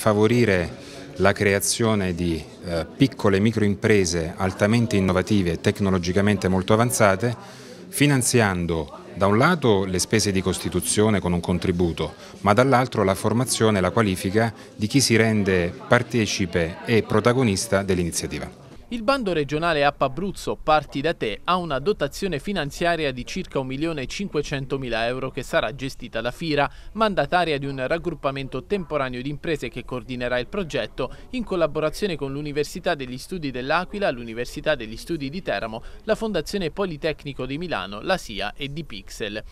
Favorire la creazione di eh, piccole microimprese altamente innovative e tecnologicamente molto avanzate, finanziando da un lato le spese di costituzione con un contributo, ma dall'altro la formazione e la qualifica di chi si rende partecipe e protagonista dell'iniziativa. Il bando regionale App Abruzzo Parti da te ha una dotazione finanziaria di circa 1.500.000 euro che sarà gestita da FIRA, mandataria di un raggruppamento temporaneo di imprese che coordinerà il progetto in collaborazione con l'Università degli Studi dell'Aquila, l'Università degli Studi di Teramo, la Fondazione Politecnico di Milano, la SIA e di Pixel.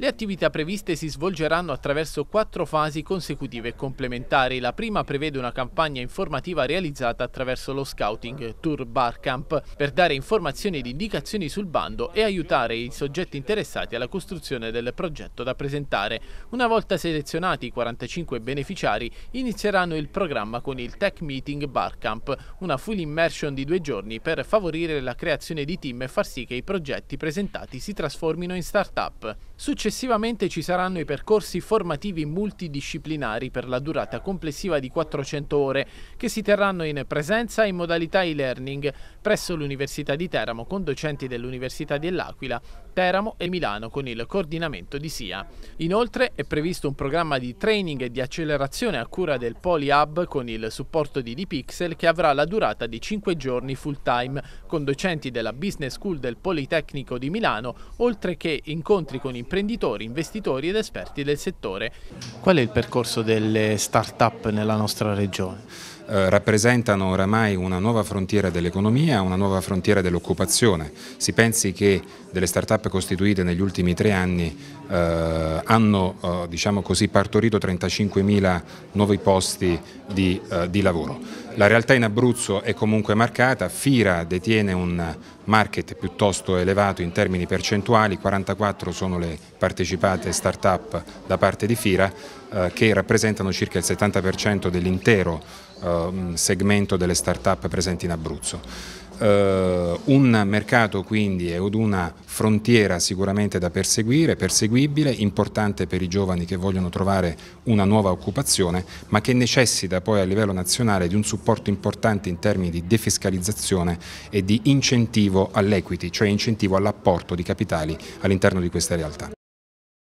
Le attività previste si svolgeranno attraverso quattro fasi consecutive e complementari. La prima prevede una campagna informativa realizzata attraverso lo scouting Tour Bar Camp per dare informazioni ed indicazioni sul bando e aiutare i soggetti interessati alla costruzione del progetto da presentare. Una volta selezionati i 45 beneficiari inizieranno il programma con il Tech Meeting Bar Camp, una full immersion di due giorni per favorire la creazione di team e far sì che i progetti presentati si trasformino in start-up. Successivamente Successivamente ci saranno i percorsi formativi multidisciplinari per la durata complessiva di 400 ore che si terranno in presenza in modalità e-learning presso l'Università di Teramo con docenti dell'Università dell'Aquila, Teramo e Milano con il coordinamento di SIA. Inoltre è previsto un programma di training e di accelerazione a cura del PoliHub con il supporto di Dipixel che avrà la durata di 5 giorni full time con docenti della Business School del Politecnico di Milano oltre che incontri con imprenditori imprenditori, investitori ed esperti del settore. Qual è il percorso delle start-up nella nostra regione? Eh, rappresentano oramai una nuova frontiera dell'economia, una nuova frontiera dell'occupazione. Si pensi che delle start-up costituite negli ultimi tre anni eh, hanno eh, diciamo così, partorito 35.000 nuovi posti di, eh, di lavoro. La realtà in Abruzzo è comunque marcata, Fira detiene un market piuttosto elevato in termini percentuali, 44 sono le partecipate start-up da parte di Fira eh, che rappresentano circa il 70% dell'intero eh, mm, segmento delle start-up presenti in Abruzzo. Uh, un mercato quindi ed una frontiera sicuramente da perseguire, perseguibile, importante per i giovani che vogliono trovare una nuova occupazione, ma che necessita poi a livello nazionale di un supporto importante in termini di defiscalizzazione e di incentivo all'equity, cioè incentivo all'apporto di capitali all'interno di queste realtà.